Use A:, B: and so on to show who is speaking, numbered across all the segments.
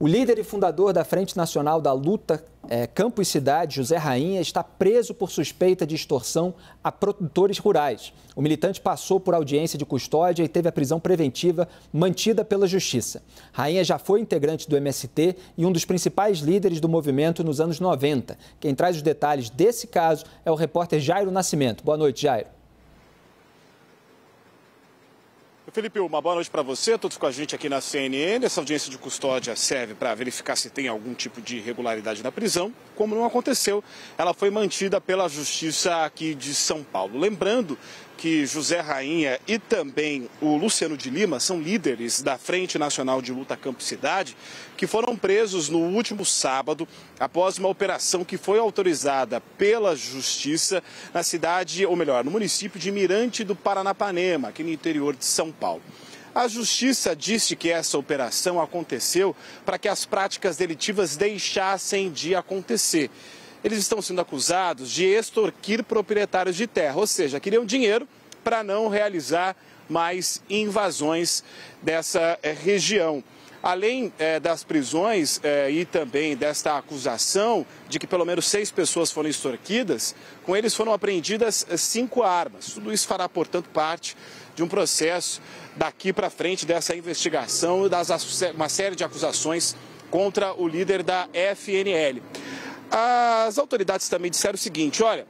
A: O líder e fundador da Frente Nacional da Luta é, Campo e Cidade, José Rainha, está preso por suspeita de extorsão a produtores rurais. O militante passou por audiência de custódia e teve a prisão preventiva mantida pela Justiça. Rainha já foi integrante do MST e um dos principais líderes do movimento nos anos 90. Quem traz os detalhes desse caso é o repórter Jairo Nascimento. Boa noite, Jairo.
B: Felipe, uma boa noite para você, todos com a gente aqui na CNN. Essa audiência de custódia serve para verificar se tem algum tipo de irregularidade na prisão. Como não aconteceu, ela foi mantida pela Justiça aqui de São Paulo. Lembrando que José Rainha e também o Luciano de Lima são líderes da Frente Nacional de Luta Campo Cidade, que foram presos no último sábado após uma operação que foi autorizada pela Justiça na cidade, ou melhor, no município de Mirante do Paranapanema, aqui no interior de São Paulo. A justiça disse que essa operação aconteceu para que as práticas delitivas deixassem de acontecer eles estão sendo acusados de extorquir proprietários de terra, ou seja, queriam dinheiro para não realizar mais invasões dessa eh, região. Além é, das prisões é, e também desta acusação de que pelo menos seis pessoas foram extorquidas, com eles foram apreendidas cinco armas. Tudo isso fará, portanto, parte de um processo daqui para frente dessa investigação e das uma série de acusações contra o líder da FNL. As autoridades também disseram o seguinte: olha.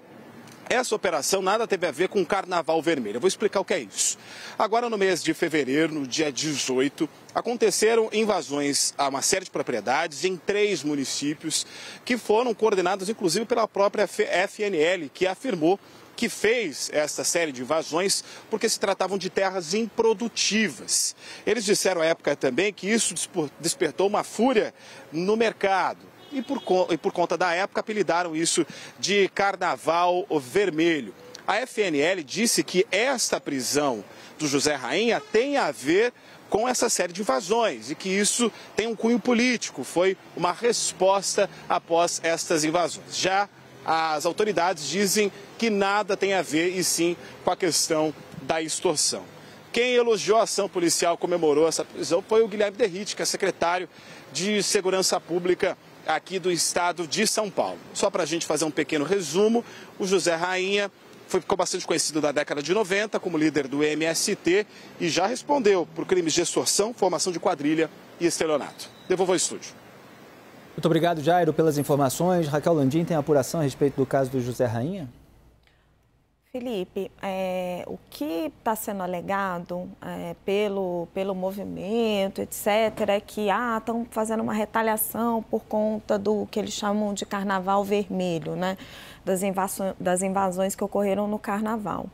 B: Essa operação nada teve a ver com o Carnaval Vermelho. Eu vou explicar o que é isso. Agora, no mês de fevereiro, no dia 18, aconteceram invasões a uma série de propriedades em três municípios que foram coordenadas, inclusive, pela própria FNL, que afirmou que fez essa série de invasões porque se tratavam de terras improdutivas. Eles disseram à época também que isso despertou uma fúria no mercado e por, e por conta da época apelidaram isso de Carnaval Vermelho. A FNL disse que esta prisão do José Rainha tem a ver com essa série de invasões e que isso tem um cunho político, foi uma resposta após estas invasões. Já as autoridades dizem que nada tem a ver e sim com a questão da extorsão. Quem elogiou a ação policial, comemorou essa prisão, foi o Guilherme Derrit, que é secretário de Segurança Pública aqui do estado de São Paulo. Só para a gente fazer um pequeno resumo, o José Rainha foi, ficou bastante conhecido na década de 90 como líder do MST e já respondeu por crimes de extorsão, formação de quadrilha e estelionato. Devolvo ao estúdio.
A: Muito obrigado, Jairo, pelas informações. Raquel Landim tem apuração a respeito do caso do José Rainha?
C: Felipe, é, o que está sendo alegado é, pelo, pelo movimento, etc., é que estão ah, fazendo uma retaliação por conta do que eles chamam de carnaval vermelho, né? das, invasões, das invasões que ocorreram no carnaval.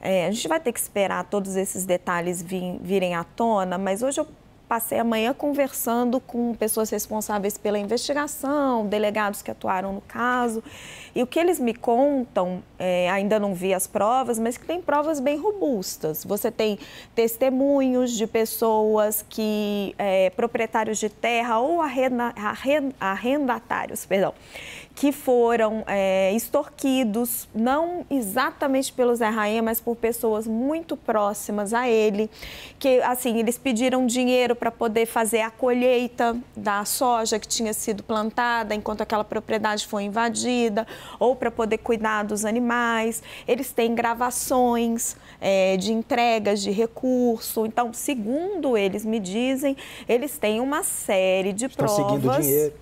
C: É, a gente vai ter que esperar todos esses detalhes vir, virem à tona, mas hoje eu passei a manhã conversando com pessoas responsáveis pela investigação, delegados que atuaram no caso. E o que eles me contam, é, ainda não vi as provas, mas que tem provas bem robustas. Você tem testemunhos de pessoas que, é, proprietários de terra ou arrenda, arrendatários, perdão, que foram é, extorquidos, não exatamente pelo Zé Erraem, mas por pessoas muito próximas a ele, que assim, eles pediram dinheiro para poder fazer a colheita da soja que tinha sido plantada enquanto aquela propriedade foi invadida, ou para poder cuidar dos animais. Eles têm gravações é, de entregas de recurso. Então, segundo eles me dizem, eles têm uma série de Estão provas. Seguindo dinheiro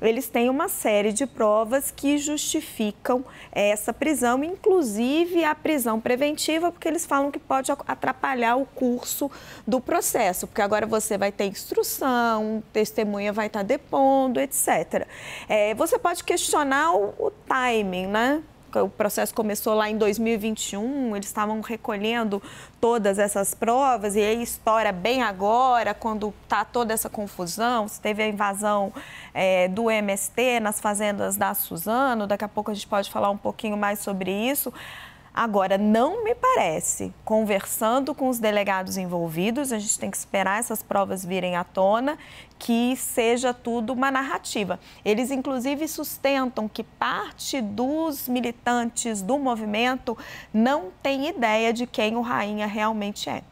C: eles têm uma série de provas que justificam essa prisão, inclusive a prisão preventiva, porque eles falam que pode atrapalhar o curso do processo, porque agora você vai ter instrução, testemunha vai estar tá depondo, etc. É, você pode questionar o, o timing, né? o processo começou lá em 2021, eles estavam recolhendo todas essas provas e aí estoura bem agora, quando está toda essa confusão, se teve a invasão é, do MST nas fazendas da Suzano, daqui a pouco a gente pode falar um pouquinho mais sobre isso. Agora, não me parece, conversando com os delegados envolvidos, a gente tem que esperar essas provas virem à tona, que seja tudo uma narrativa. Eles, inclusive, sustentam que parte dos militantes do movimento não tem ideia de quem o Rainha realmente é.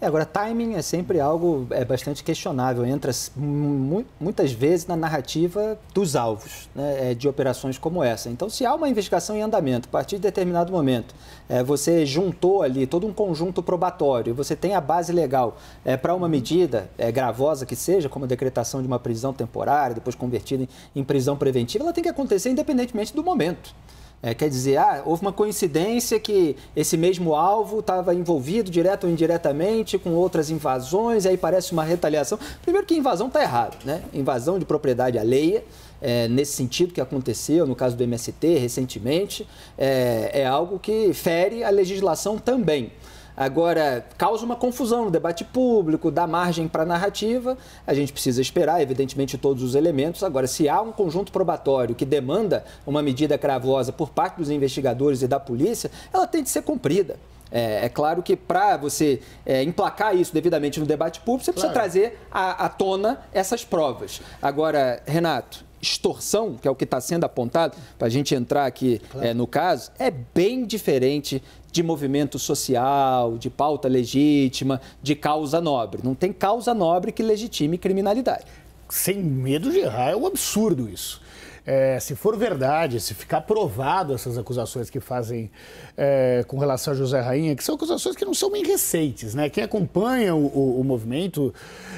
A: É, agora, timing é sempre algo é, bastante questionável. Entra muitas vezes na narrativa dos alvos né, é, de operações como essa. Então, se há uma investigação em andamento, a partir de determinado momento, é, você juntou ali todo um conjunto probatório, você tem a base legal é, para uma medida é, gravosa que seja, como a decretação de uma prisão temporária, depois convertida em, em prisão preventiva, ela tem que acontecer independentemente do momento. É, quer dizer, ah, houve uma coincidência que esse mesmo alvo estava envolvido direto ou indiretamente com outras invasões, aí parece uma retaliação. Primeiro que invasão está errado, né? Invasão de propriedade alheia, é, nesse sentido que aconteceu no caso do MST recentemente, é, é algo que fere a legislação também. Agora, causa uma confusão no debate público, dá margem para narrativa. A gente precisa esperar, evidentemente, todos os elementos. Agora, se há um conjunto probatório que demanda uma medida cravosa por parte dos investigadores e da polícia, ela tem de ser cumprida. É, é, claro que para você é, emplacar isso devidamente no debate público, você precisa trazer à, à, tona essas provas. Agora, Renato, extorsão, que é o que está sendo apontado, para a gente entrar aqui claro. é, no caso, é bem diferente de movimento social, de pauta legítima, de causa nobre. Não tem causa nobre que legitime criminalidade.
D: Sem medo de errar, é um absurdo isso. É, se for verdade, se ficar provado essas acusações que fazem é, com relação a José Rainha, que são acusações que não são bem recentes, né? Quem acompanha o, o, o movimento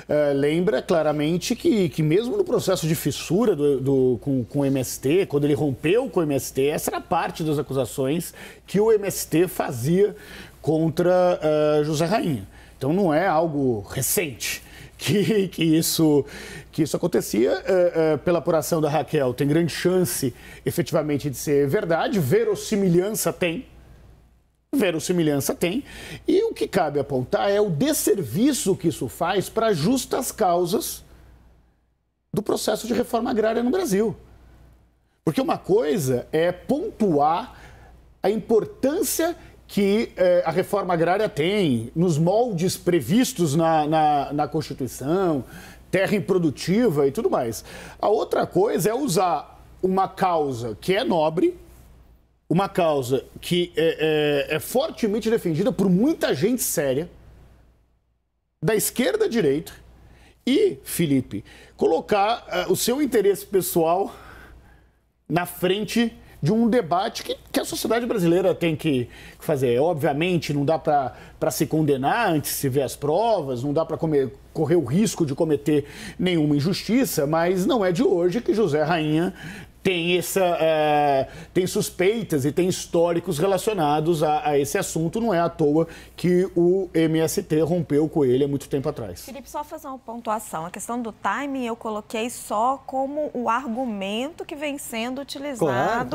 D: é, lembra claramente que, que mesmo no processo de fissura do, do, com, com o MST, quando ele rompeu com o MST, essa era parte das acusações que o MST fazia contra uh, José Rainha. Então não é algo recente que, que, isso, que isso acontecia. Eh, eh, pela apuração da Raquel, tem grande chance efetivamente de ser verdade. Verossimilhança tem. Verossimilhança tem. E o que cabe apontar é o desserviço que isso faz para justas causas do processo de reforma agrária no Brasil. Porque uma coisa é pontuar a importância que eh, a reforma agrária tem, nos moldes previstos na, na, na Constituição, terra improdutiva e tudo mais. A outra coisa é usar uma causa que é nobre, uma causa que é, é, é, fortemente defendida por muita gente séria, da esquerda à direita, e, Felipe, colocar uh, o seu interesse pessoal na frente de um debate que, que a sociedade brasileira tem que fazer. Obviamente, não dá para se condenar antes de se ver as provas, não dá para correr o risco de cometer nenhuma injustiça, mas não é de hoje que José Rainha tem, essa, é, tem suspeitas e tem históricos relacionados a, a, esse assunto. Não é à toa que o MST rompeu com ele há muito tempo atrás.
C: Felipe, só fazer uma pontuação. A questão do timing eu coloquei só como o argumento que vem sendo utilizado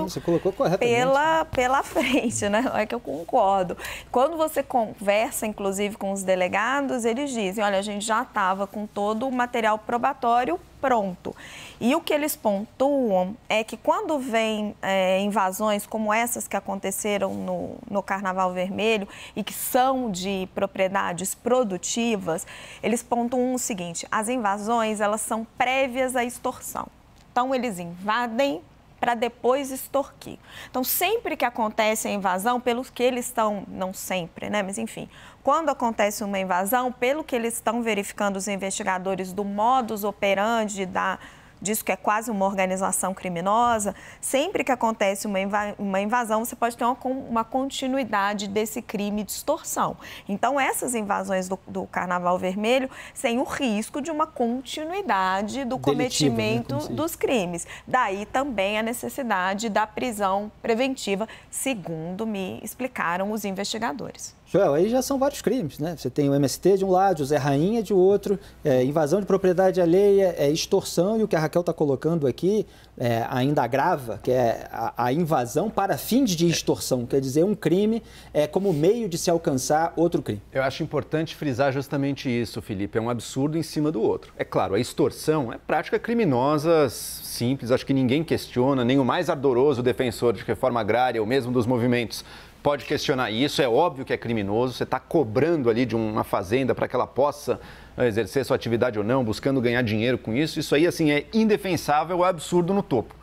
C: claro,
A: você colocou corretamente. Pela,
C: pela frente, né? É que eu concordo. Quando você conversa, inclusive, com os delegados, eles dizem, olha, a gente já estava com todo o material probatório pronto. E o que eles pontuam é que quando vem é, invasões como essas que aconteceram no, no Carnaval Vermelho e que são de propriedades produtivas, eles pontuam o seguinte: as invasões elas são prévias à extorsão. Então eles invadem para depois extorquir. Então, sempre que acontece a invasão, pelos que eles estão, não sempre, né? Mas enfim, quando acontece uma invasão, pelo que eles estão verificando, os investigadores, do modus operandi da, disso que é quase uma organização criminosa, sempre que acontece uma, uma invasão, você pode ter uma, uma continuidade desse crime de extorsão. Então, essas invasões do, do Carnaval Vermelho têm o risco de uma continuidade do né, cometimento né? dos crimes. Daí também a necessidade da prisão preventiva, segundo me explicaram os investigadores.
A: Joel, aí já são vários crimes, né? Você tem o MST de um lado, o Zé Rainha de outro, é, invasão de propriedade alheia, é, extorsão, e o que a Raquel está colocando aqui é, ainda agrava, que é a, a, invasão para fins de extorsão, quer dizer, um crime é, como meio de se alcançar outro
E: crime. Eu acho importante frisar justamente isso, Felipe, é um absurdo em cima do outro. É claro, a extorsão é prática criminosa simples, acho que ninguém questiona, nem o mais ardoroso defensor de reforma agrária, ou mesmo dos movimentos pode questionar isso, é óbvio que é criminoso, você está cobrando ali de uma fazenda para que ela possa eh, exercer sua atividade ou não, buscando ganhar dinheiro com isso, isso aí assim é indefensável, é absurdo no topo.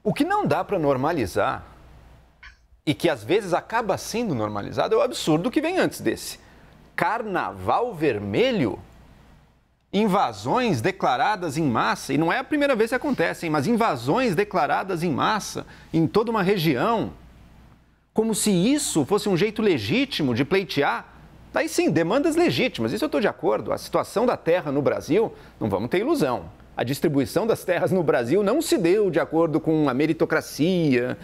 E: O que não dá para normalizar e que às vezes acaba sendo normalizado é o absurdo que vem antes desse. Carnaval vermelho? invasões declaradas em massa, e não é a primeira vez que acontecem, mas invasões declaradas em massa em toda uma região como se isso fosse um jeito legítimo de pleitear Aí sim, demandas legítimas, isso eu estou de acordo. A situação da terra no Brasil, não vamos ter ilusão. A distribuição das terras no Brasil não se deu de acordo com a meritocracia,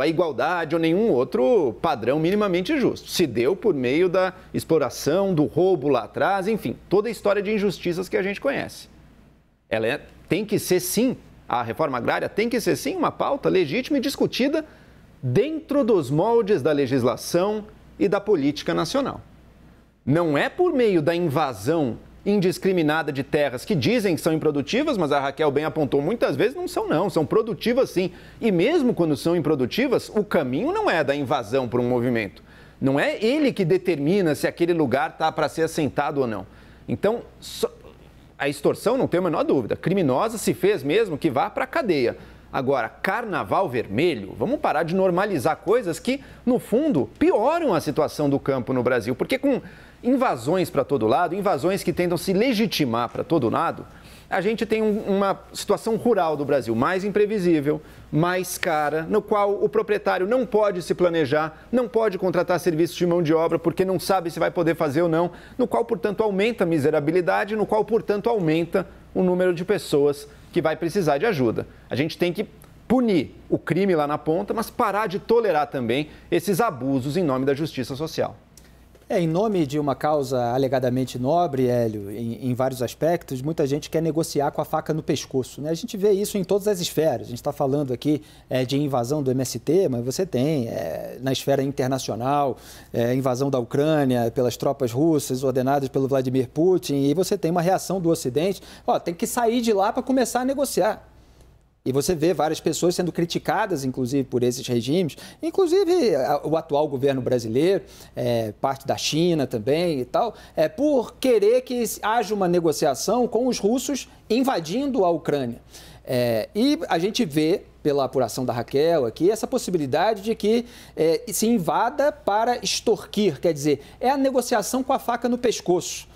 E: a igualdade ou nenhum outro padrão minimamente justo. Se deu por meio da exploração, do roubo lá atrás, enfim, toda a história de injustiças que a gente conhece. Ela é, tem que ser sim, a reforma agrária tem que ser sim uma pauta legítima e discutida dentro dos moldes da legislação e da política nacional. Não é por meio da invasão indiscriminada de terras que dizem que são improdutivas, mas a Raquel bem apontou, muitas vezes não são não, são produtivas sim. E mesmo quando são improdutivas, o caminho não é da invasão para um movimento. Não é ele que determina se aquele lugar está para ser assentado ou não. Então, a extorsão não tem a menor dúvida. Criminosa se fez mesmo que vá para a cadeia. Agora, carnaval vermelho, vamos parar de normalizar coisas que, no fundo, pioram a situação do campo no Brasil. Porque com invasões para todo lado, invasões que tentam se legitimar para todo lado, a gente tem um, uma situação rural do Brasil mais imprevisível, mais cara, no qual o proprietário não pode se planejar, não pode contratar serviços de mão de obra porque não sabe se vai poder fazer ou não, no qual, portanto, aumenta a miserabilidade, no qual, portanto, aumenta o número de pessoas que vai precisar de ajuda. A gente tem que punir o crime lá na ponta, mas parar de tolerar também esses abusos em nome da justiça social.
A: É, em nome de uma causa alegadamente nobre, Hélio, em, em, vários aspectos, muita gente quer negociar com a faca no pescoço. Né? A gente vê isso em todas as esferas. A gente está falando aqui é, de invasão do MST, mas você tem é, na esfera internacional, é, invasão da Ucrânia pelas tropas russas ordenadas pelo Vladimir Putin, e você tem uma reação do Ocidente: ó, tem que sair de lá para começar a negociar. E você vê várias pessoas sendo criticadas, inclusive, por esses regimes, inclusive o atual governo brasileiro, é, parte da China também e tal, é, por querer que haja uma negociação com os russos invadindo a Ucrânia. É, e a gente vê pela apuração da Raquel aqui, essa possibilidade de que é, se invada para extorquir, quer dizer, é a negociação com a faca no pescoço.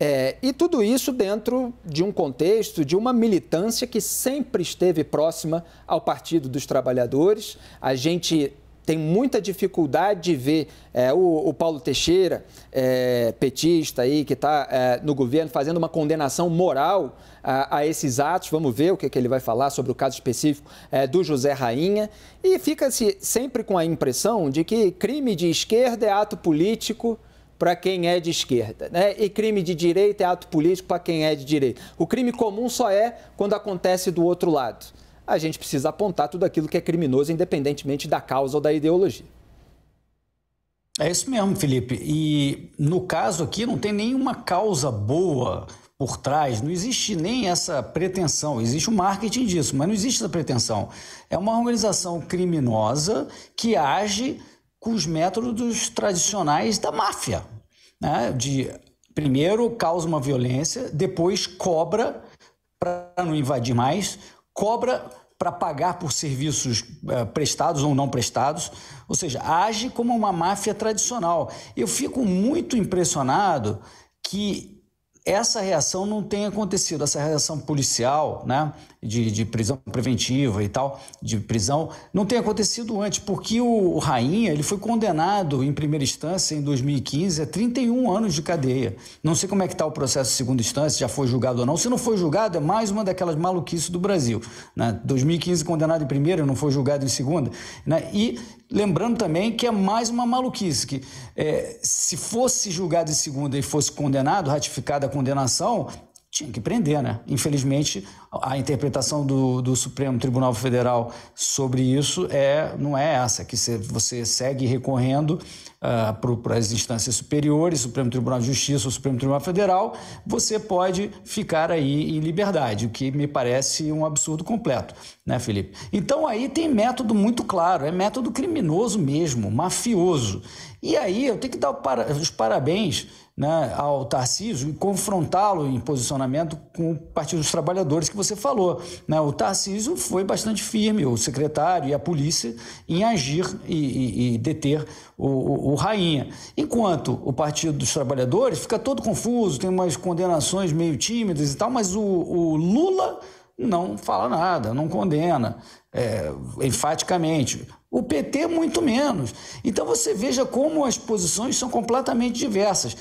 A: É, e tudo isso dentro de um contexto de uma militância que sempre esteve próxima ao Partido dos Trabalhadores. A gente tem muita dificuldade de ver é, o, o, Paulo Teixeira, é, petista aí, que está é, no governo, fazendo uma condenação moral a, a esses atos. Vamos ver o que, que, ele vai falar sobre o caso específico é, do José Rainha. E fica-se sempre com a impressão de que crime de esquerda é ato político para quem é de esquerda, né? E crime de direita é ato político para quem é de direita. O crime comum só é quando acontece do outro lado a gente precisa apontar tudo aquilo que é criminoso, independentemente
F: da causa ou da ideologia. É isso mesmo, Felipe. E no caso aqui não tem nenhuma causa boa por trás, não existe nem essa pretensão. Existe o um marketing disso, mas não existe essa pretensão. É uma organização criminosa que age com os métodos tradicionais da máfia, né? De primeiro causa uma violência, depois cobra para não invadir mais, cobra para pagar por serviços eh, prestados ou não prestados, ou seja, age como uma máfia tradicional. Eu fico muito impressionado que essa reação não tem acontecido, essa reação policial, né, de, de prisão preventiva e tal, de prisão, não tem acontecido antes, porque o, o Rainha ele foi condenado em primeira instância em 2015 a 31 anos de cadeia. Não sei como é que está o processo de segunda instância, já foi julgado ou não. Se não foi julgado, é mais uma daquelas maluquices do Brasil. Né? 2015 condenado em primeira, não foi julgado em segunda. Né? E Lembrando também que é mais uma maluquice, que é, se fosse julgado em segunda e fosse condenado, ratificada condenação, tinha que prender, né? Infelizmente, a interpretação do, do, Supremo Tribunal Federal sobre isso é, não é essa, é que você segue recorrendo uh, ah, para as instâncias superiores, Supremo Tribunal de Justiça, Supremo Tribunal Federal, você pode ficar aí em liberdade, o que me parece um absurdo completo, né, Felipe? Então aí tem método muito claro, é método criminoso mesmo, mafioso. E aí eu tenho que dar os parabéns né, ao Tarcísio e confrontá-lo em posicionamento com o Partido dos Trabalhadores que você falou. Né? O Tarcísio foi bastante firme, o secretário e a polícia, em agir e, e, e deter o, o, o, Rainha. Enquanto o Partido dos Trabalhadores fica todo confuso, tem umas condenações meio tímidas e tal, mas o, o Lula não fala nada, não condena é, enfaticamente. O PT, muito menos. Então você veja como as posições são completamente diversas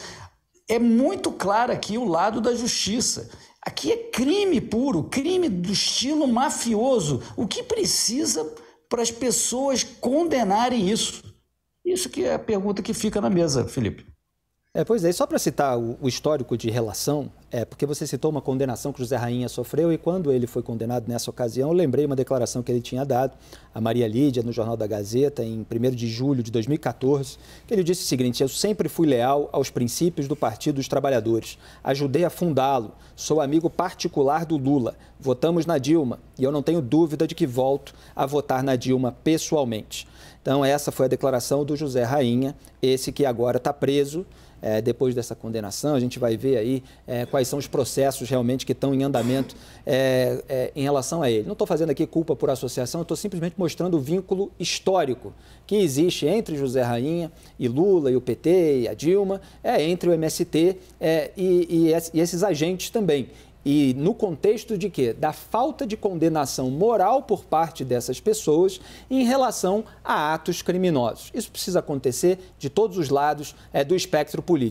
F: é muito claro aqui o lado da justiça. Aqui é crime puro, crime do estilo mafioso. O que precisa para as pessoas condenarem isso? Isso que é a pergunta que fica na mesa, Felipe.
A: É, pois é, só para citar o, o, histórico de relação, é porque você citou uma condenação que José Rainha sofreu e quando ele foi condenado nessa ocasião, eu lembrei uma declaração que ele tinha dado a Maria Lídia no Jornal da Gazeta em 1 de julho de 2014, que ele disse o seguinte: "Eu sempre fui leal aos princípios do Partido dos Trabalhadores. Ajudei a fundá-lo. Sou amigo particular do Lula. Votamos na Dilma e eu não tenho dúvida de que volto a votar na Dilma pessoalmente." Então, essa foi a declaração do José Rainha, esse que agora está preso. É, depois dessa condenação, a gente vai ver aí é, quais são os processos realmente que estão em andamento é, é, em relação a ele. Não estou fazendo aqui culpa por associação, estou simplesmente mostrando o vínculo histórico que existe entre José Rainha e Lula e o PT e a Dilma, é, entre o MST é, e, e, e esses agentes também. E no contexto de quê? Da falta de condenação moral por parte dessas pessoas em relação a atos criminosos. Isso precisa acontecer de todos os lados é, do espectro político.